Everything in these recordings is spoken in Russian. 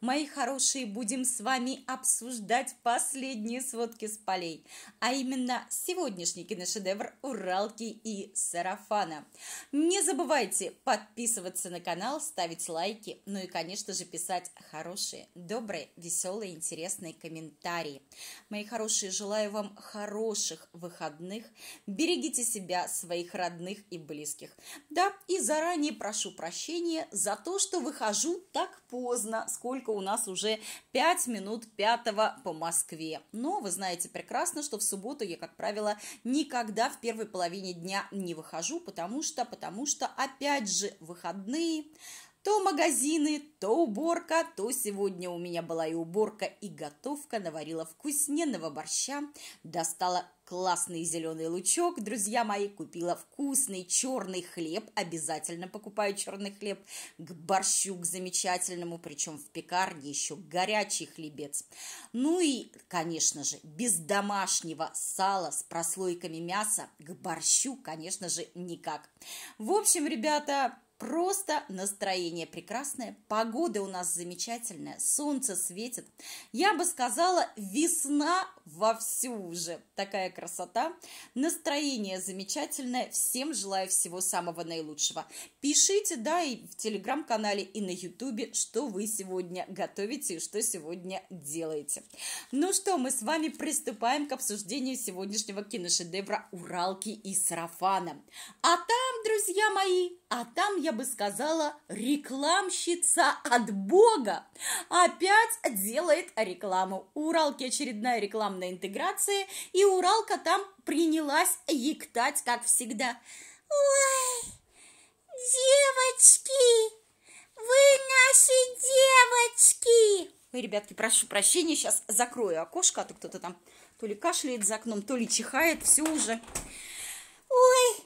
мои хорошие, будем с вами обсуждать последние сводки с полей, а именно сегодняшний киношедевр «Уралки и сарафана». Не забывайте подписываться на канал, ставить лайки, ну и, конечно же, писать хорошие, добрые, веселые, интересные комментарии. Мои хорошие, желаю вам хороших выходных, берегите себя, своих родных и близких. Да, и заранее прошу прощения за то, что выхожу так поздно, сколько сколько у нас уже 5 минут 5 по Москве. Но вы знаете прекрасно, что в субботу я, как правило, никогда в первой половине дня не выхожу, потому что, потому что, опять же, выходные, то магазины, то уборка, то сегодня у меня была и уборка, и готовка. Наварила вкусненного борща, достала классный зеленый лучок, друзья мои, купила вкусный черный хлеб, обязательно покупаю черный хлеб, к борщу, к замечательному, причем в пекарне еще горячий хлебец. Ну и, конечно же, без домашнего сала с прослойками мяса к борщу, конечно же, никак. В общем, ребята, Просто настроение прекрасное, погода у нас замечательная, солнце светит. Я бы сказала, весна вовсю уже. Такая красота. Настроение замечательное. Всем желаю всего самого наилучшего. Пишите, да, и в телеграм-канале, и на ютубе, что вы сегодня готовите и что сегодня делаете. Ну что, мы с вами приступаем к обсуждению сегодняшнего киношедевра «Уралки и сарафана». А там друзья мои, а там, я бы сказала, рекламщица от бога опять делает рекламу. У Уралки очередная рекламная интеграция, и Уралка там принялась ектать, как всегда. Ой, девочки, вы наши девочки! Ой, ребятки, прошу прощения, сейчас закрою окошко, а то кто-то там то ли кашляет за окном, то ли чихает, все уже. Ой,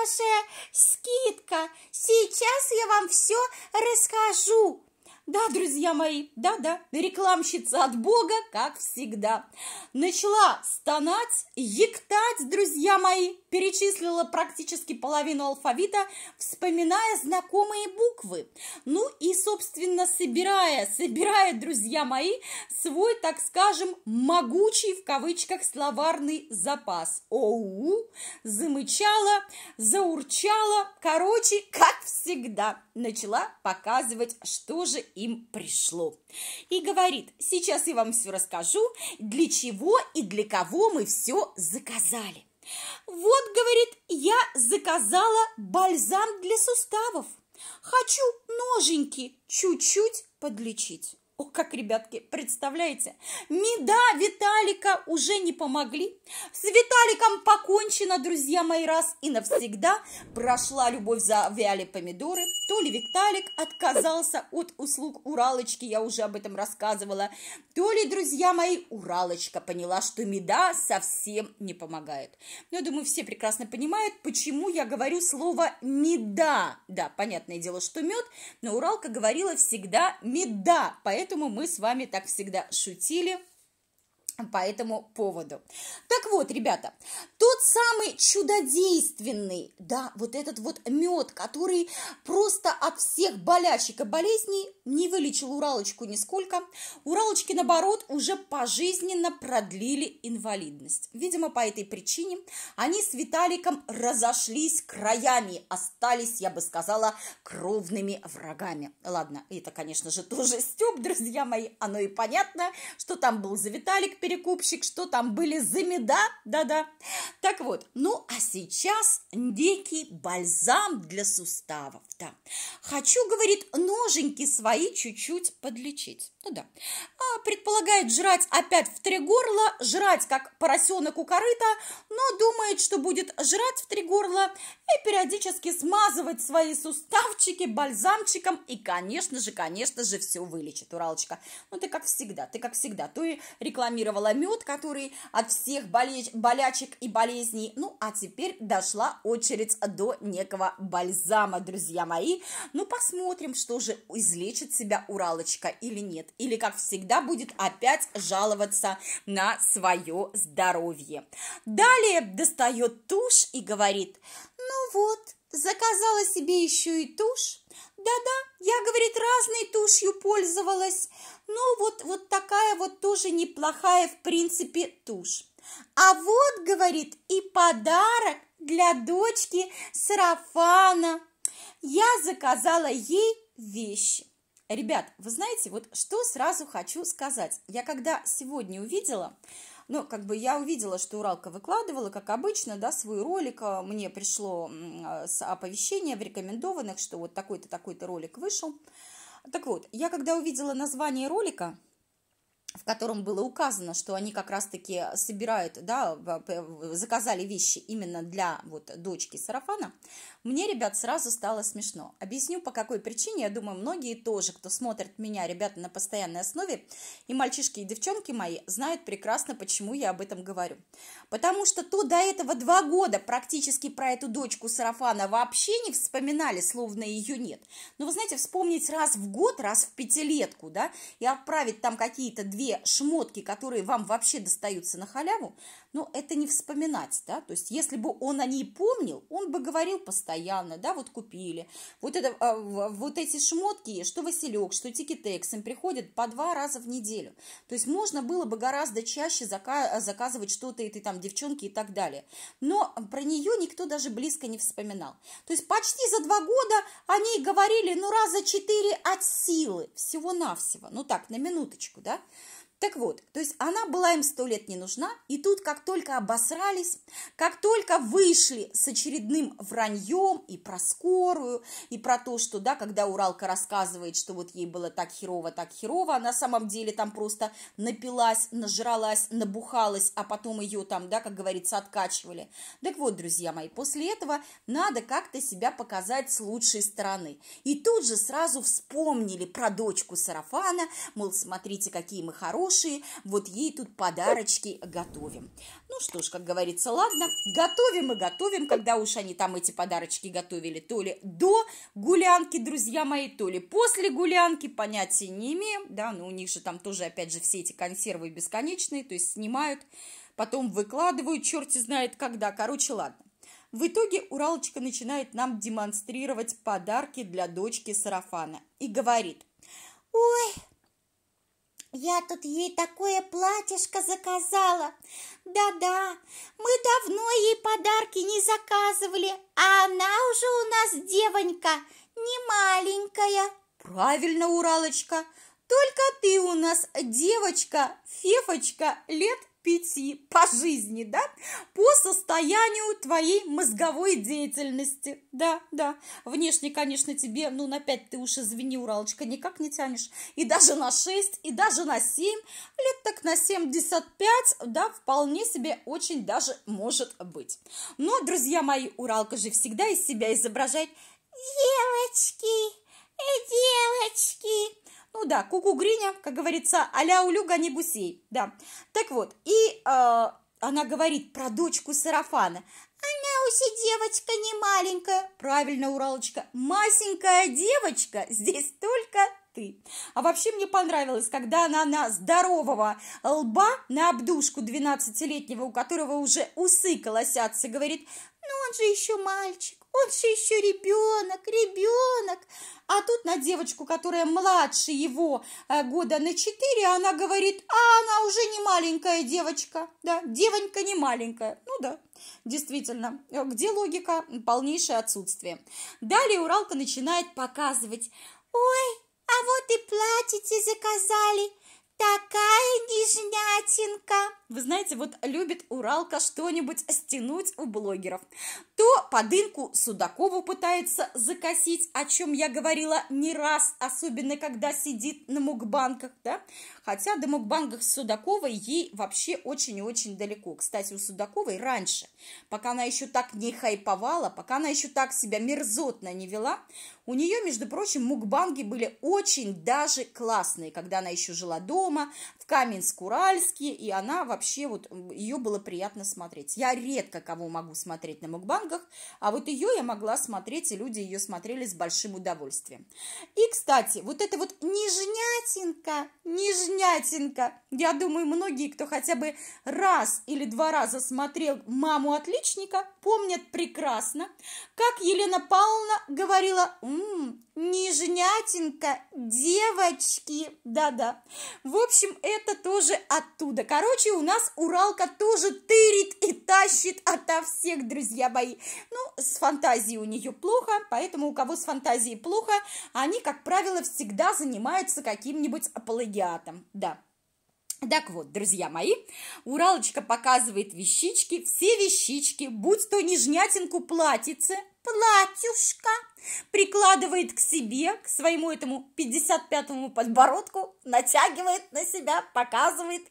хорошая скидка. Сейчас я вам все расскажу. Да, друзья мои, да-да, рекламщица от Бога, как всегда. Начала стонать, ектать, друзья мои, перечислила практически половину алфавита, вспоминая знакомые буквы. Ну и, собственно, собирая, собирая, друзья мои, свой, так скажем, могучий в кавычках словарный запас. Оу, замычала, заурчала, короче, как всегда, начала показывать, что же им пришло. И говорит, сейчас я вам все расскажу, для чего и для кого мы все заказали. Вот, говорит, я заказала бальзам для суставов. Хочу ноженьки чуть-чуть подлечить. О, как, ребятки, представляете? Меда Виталика уже не помогли. С Виталиком покончено, друзья мои, раз и навсегда. Прошла любовь за вяли помидоры. То ли Виталик отказался от услуг Уралочки, я уже об этом рассказывала. То ли, друзья мои, Уралочка поняла, что меда совсем не помогает. Но я думаю, все прекрасно понимают, почему я говорю слово «меда». Да, понятное дело, что мед, но Уралка говорила всегда «меда», поэтому Поэтому мы с вами так всегда шутили, по этому поводу. Так вот, ребята, тот самый чудодейственный, да, вот этот вот мед, который просто от всех болячек и болезней не вылечил Уралочку нисколько. Уралочки, наоборот, уже пожизненно продлили инвалидность. Видимо, по этой причине они с Виталиком разошлись краями, остались, я бы сказала, кровными врагами. Ладно, это, конечно же, тоже Степ, друзья мои, оно и понятно, что там был за Виталик перед перекупщик, что там были за меда, да-да. Так вот, ну а сейчас некий бальзам для суставов, да. Хочу, говорит, ноженьки свои чуть-чуть подлечить. Ну да. А, предполагает жрать опять в три горла, жрать как поросенок у корыта, но думает, что будет жрать в три горла и периодически смазывать свои суставчики бальзамчиком и, конечно же, конечно же, все вылечит, Уралочка. Ну ты как всегда, ты как всегда, то и рекламировал приготовила мед, который от всех болеч... болячек и болезней. Ну, а теперь дошла очередь до некого бальзама, друзья мои. Ну, посмотрим, что же излечит себя Уралочка или нет. Или, как всегда, будет опять жаловаться на свое здоровье. Далее достает тушь и говорит, ну вот, заказала себе еще и тушь, да-да, я, говорит, разной тушью пользовалась. Ну, вот, вот такая вот тоже неплохая, в принципе, тушь. А вот, говорит, и подарок для дочки сарафана. Я заказала ей вещи. Ребят, вы знаете, вот что сразу хочу сказать. Я когда сегодня увидела, ну, как бы я увидела, что Уралка выкладывала, как обычно, да, свой ролик. А, мне пришло а, оповещение в рекомендованных, что вот такой-то, такой-то ролик вышел. Так вот, я когда увидела название ролика, в котором было указано, что они как раз-таки собирают, да, заказали вещи именно для вот дочки сарафана, мне, ребят, сразу стало смешно. Объясню, по какой причине, я думаю, многие тоже, кто смотрит меня, ребята, на постоянной основе, и мальчишки, и девчонки мои, знают прекрасно, почему я об этом говорю. Потому что то до этого два года практически про эту дочку сарафана вообще не вспоминали, словно ее нет. Но вы знаете, вспомнить раз в год, раз в пятилетку, да, и отправить там какие-то две две шмотки, которые вам вообще достаются на халяву, но это не вспоминать, да, то есть если бы он о ней помнил, он бы говорил постоянно, да, вот купили, вот, это, а, вот эти шмотки, что Василек, что Тикитекс, им приходят по два раза в неделю, то есть можно было бы гораздо чаще заказывать что-то этой там девчонке и так далее, но про нее никто даже близко не вспоминал, то есть почти за два года о ней говорили, ну, раза четыре от силы, всего-навсего, ну так, на минуточку, да, так вот, то есть она была им сто лет не нужна, и тут как только обосрались, как только вышли с очередным враньем и про скорую, и про то, что, да, когда Уралка рассказывает, что вот ей было так херово, так херово, на самом деле там просто напилась, нажралась, набухалась, а потом ее там, да, как говорится, откачивали. Так вот, друзья мои, после этого надо как-то себя показать с лучшей стороны. И тут же сразу вспомнили про дочку Сарафана, мол, смотрите, какие мы хорошие, хорошие, вот ей тут подарочки готовим. Ну что ж, как говорится, ладно, готовим и готовим, когда уж они там эти подарочки готовили, то ли до гулянки, друзья мои, то ли после гулянки, понятия не имею, да, но у них же там тоже, опять же, все эти консервы бесконечные, то есть снимают, потом выкладывают, черти знает когда, короче, ладно. В итоге Уралочка начинает нам демонстрировать подарки для дочки сарафана и говорит, «Ой, я тут ей такое платьишко заказала. Да-да, мы давно ей подарки не заказывали, а она уже у нас девонька, не маленькая. Правильно, Уралочка, только ты у нас девочка, фефочка, лет пяти по жизни, да, по состоянию твоей мозговой деятельности, да, да. Внешне, конечно, тебе, ну, на пять ты уж извини, Уралочка, никак не тянешь, и даже на шесть, и даже на семь, лет так на семьдесят пять, да, вполне себе очень даже может быть. Но, друзья мои, Уралка же всегда из себя изображает девочки, э, девочки, ну да, куку Гриня, как говорится, аля улюга а не гусей, да. Так вот, и э, она говорит про дочку Сарафана. Она уси девочка не маленькая. Правильно, Уралочка, масенькая девочка, здесь только ты. А вообще мне понравилось, когда она на здорового лба, на обдушку 12-летнего, у которого уже усы колосятся, говорит, ну он же еще мальчик, он же еще ребенок, ребенок. А тут на девочку, которая младше его э, года на четыре, она говорит, а она уже не маленькая девочка, да, девонька не маленькая. Ну да, действительно, э, где логика? Полнейшее отсутствие. Далее Уралка начинает показывать, ой, а вот и платите, заказали, такая нежнятинка. Вы знаете, вот любит Уралка что-нибудь стянуть у блогеров. То подынку Судакову пытается закосить, о чем я говорила не раз, особенно когда сидит на мукбанках, да? Хотя до мукбангов Судаковой ей вообще очень и очень далеко. Кстати, у Судаковой раньше, пока она еще так не хайповала, пока она еще так себя мерзотно не вела, у нее, между прочим, мукбанги были очень даже классные, когда она еще жила дома, дома в Каменск-Уральске, и она вообще, вот ее было приятно смотреть. Я редко кого могу смотреть на мукбангах, а вот ее я могла смотреть, и люди ее смотрели с большим удовольствием. И, кстати, вот это вот нежнятинка, нежнятинка, я думаю, многие, кто хотя бы раз или два раза смотрел «Маму отличника», помнят прекрасно, как Елена Павловна говорила м «Нежнятинка, девочки!» Да-да, вот общем, это тоже оттуда. Короче, у нас Уралка тоже тырит и тащит ото всех, друзья мои. Ну, с фантазией у нее плохо, поэтому у кого с фантазией плохо, они, как правило, всегда занимаются каким-нибудь апологиатом. Да. Так вот, друзья мои, Уралочка показывает вещички, все вещички, будь то нежнятинку платьице, платьюшка, прикладывает к себе, к своему этому 55-му подбородку, натягивает на себя, показывает,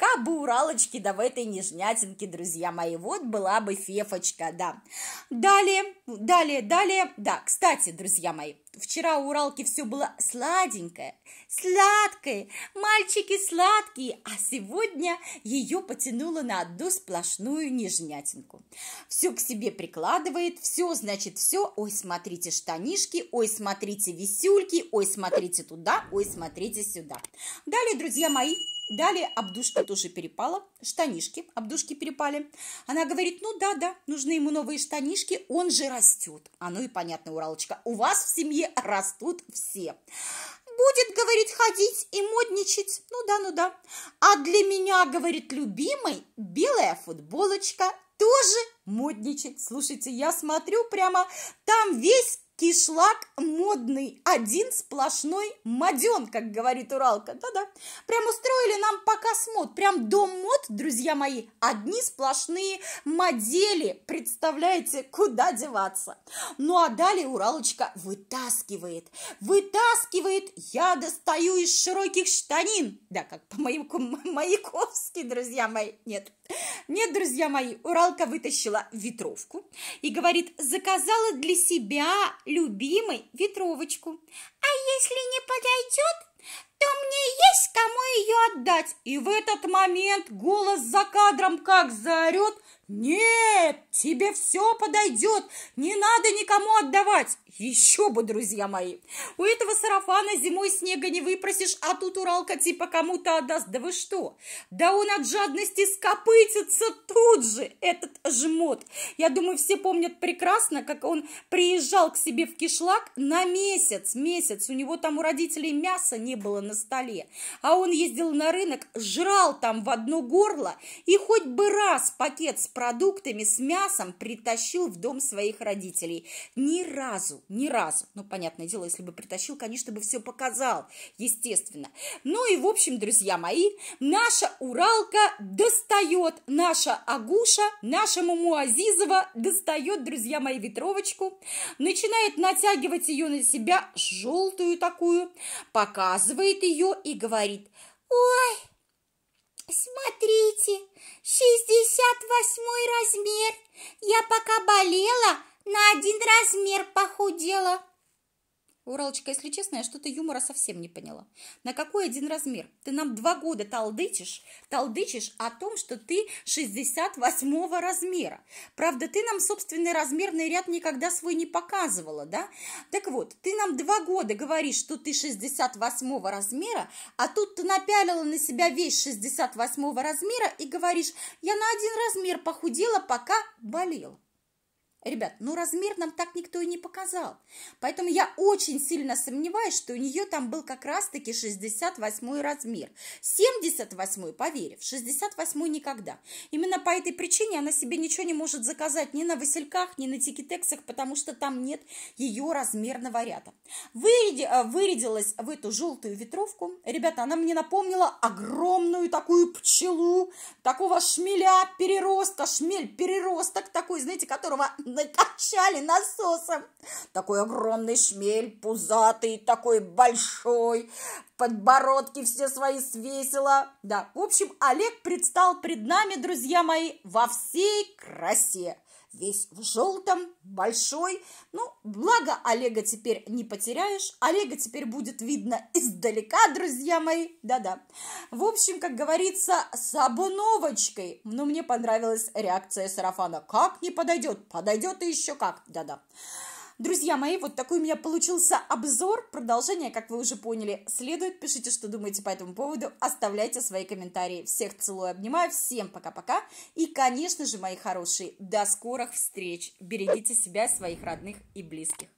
как бы Уралочки да в этой нежнятинке, друзья мои, вот была бы фефочка, да. Далее, далее, далее, да, кстати, друзья мои, вчера у Уралки все было сладенькое, сладкое, мальчики сладкие, а сегодня ее потянуло на одну сплошную нежнятинку. Все к себе прикладывает, все, значит, все, ой, смотрите штанишки, ой, смотрите висюльки, ой, смотрите туда, ой, смотрите сюда. Далее, друзья мои, Далее обдушки тоже перепала, штанишки, обдушки перепали. Она говорит, ну да, да, нужны ему новые штанишки, он же растет. А ну и понятно, Уралочка, у вас в семье растут все. Будет, говорит, ходить и модничать, ну да, ну да. А для меня, говорит, любимой белая футболочка тоже модничать. Слушайте, я смотрю прямо, там весь Кишлак модный, один сплошной моден, как говорит Уралка. Да-да. Прям устроили нам показ мод. Прям дом мод, друзья мои. Одни сплошные модели. Представляете, куда деваться. Ну а далее Уралочка вытаскивает. Вытаскивает. Я достаю из широких штанин. Да, как по моему Маяковский, друзья мои. Нет, нет, друзья мои, Уралка вытащила ветровку и говорит, заказала для себя любимой ветровочку. А если не подойдет, то мне есть кому ее отдать. И в этот момент голос за кадром как заорет «Нет, Тебе все подойдет, не надо никому отдавать. Еще бы, друзья мои. У этого сарафана зимой снега не выпросишь, а тут Уралка типа кому-то отдаст. Да вы что? Да он от жадности скопытится тут же, этот жмот. Я думаю, все помнят прекрасно, как он приезжал к себе в кишлак на месяц, месяц. У него там у родителей мяса не было на столе. А он ездил на рынок, жрал там в одно горло и хоть бы раз пакет с продуктами, с мясом, мясом притащил в дом своих родителей. Ни разу, ни разу. Ну, понятное дело, если бы притащил, конечно, бы все показал, естественно. Ну и, в общем, друзья мои, наша Уралка достает, наша Агуша, нашему Муазизова достает, друзья мои, ветровочку, начинает натягивать ее на себя, желтую такую, показывает ее и говорит, ой, Смотрите, 68 размер. Я пока болела, на один размер похудела. Уралочка, если честно, я что-то юмора совсем не поняла. На какой один размер? Ты нам два года талдычишь, талдычишь о том, что ты 68 размера. Правда, ты нам собственный размерный ряд никогда свой не показывала, да? Так вот, ты нам два года говоришь, что ты 68 размера, а тут ты напялила на себя весь 68 размера и говоришь, я на один размер похудела, пока болела. Ребят, ну размер нам так никто и не показал. Поэтому я очень сильно сомневаюсь, что у нее там был как раз-таки 68 размер. 78, поверив, в 68 никогда. Именно по этой причине она себе ничего не может заказать ни на Васильках, ни на Тикитексах, потому что там нет ее размерного ряда. Выряди, э, вырядилась в эту желтую ветровку. Ребята, она мне напомнила огромную такую пчелу, такого шмеля переростка, шмель переросток такой, знаете, которого накачали насосом. Такой огромный шмель, пузатый, такой большой, подбородки все свои свесила. Да, в общем, Олег предстал пред нами, друзья мои, во всей красе весь в желтом, большой. Ну, благо Олега теперь не потеряешь. Олега теперь будет видно издалека, друзья мои. Да-да. В общем, как говорится, с обновочкой. Но мне понравилась реакция сарафана. Как не подойдет? Подойдет и еще как. Да-да. Друзья мои, вот такой у меня получился обзор. Продолжение, как вы уже поняли, следует. Пишите, что думаете по этому поводу. Оставляйте свои комментарии. Всех целую, обнимаю. Всем пока-пока. И, конечно же, мои хорошие, до скорых встреч. Берегите себя, своих родных и близких.